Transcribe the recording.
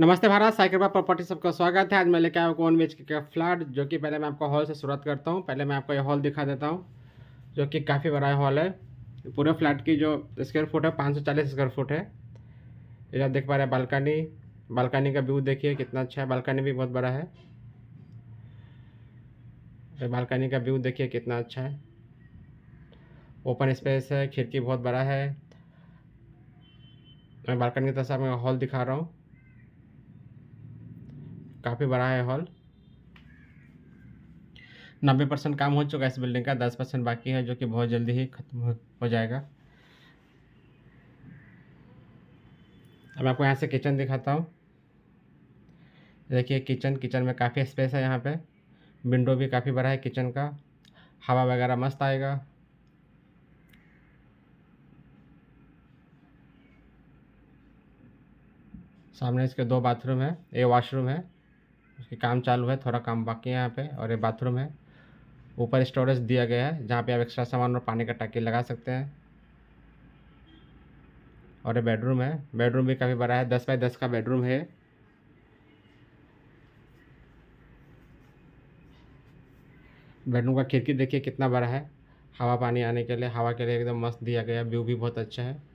नमस्ते भारत साइकिल पर प्रॉपर्टी सबका स्वागत है आज मैं लेके आया हूँ वन बेच के फ्लैट जो कि पहले मैं आपको हॉल से शुरुआत करता हूँ पहले मैं आपको ये हॉल दिखा देता हूँ जो कि काफ़ी बड़ा हॉल है पूरे फ्लैट की जो स्क्वायर फुट है पाँच स्क्वायर फुट है ये आप देख पा रहे हैं बालकनी बालकनी का व्यू देखिए कितना अच्छा है बालकनी भी बहुत बड़ा है बालकनी का व्यू देखिए कितना अच्छा है ओपन स्पेस है खिड़की बहुत बड़ा है मैं बालकनी के तरफ मैं हॉल दिखा रहा हूँ काफ़ी बड़ा है हॉल नब्बे परसेंट काम हो चुका है इस बिल्डिंग का दस परसेंट बाकी है जो कि बहुत जल्दी ही खत्म हो जाएगा अब आपको यहाँ से किचन दिखाता हूँ देखिए किचन किचन में काफ़ी स्पेस है यहाँ पे विंडो भी काफ़ी बड़ा है किचन का हवा वगैरह मस्त आएगा सामने इसके दो बाथरूम है एक वाशरूम है उसके काम चालू है थोड़ा काम बाकी है यहाँ पे और ये बाथरूम है ऊपर स्टोरेज दिया गया है जहाँ पे आप एक्स्ट्रा सामान और पानी का टाकी लगा सकते हैं और ये बेडरूम है बेडरूम भी काफ़ी बड़ा है दस बाय दस का बेडरूम है बेडरूम का खिड़की देखिए कितना बड़ा है हवा पानी आने के लिए हवा के लिए एकदम मस्त दिया गया व्यू भी बहुत अच्छा है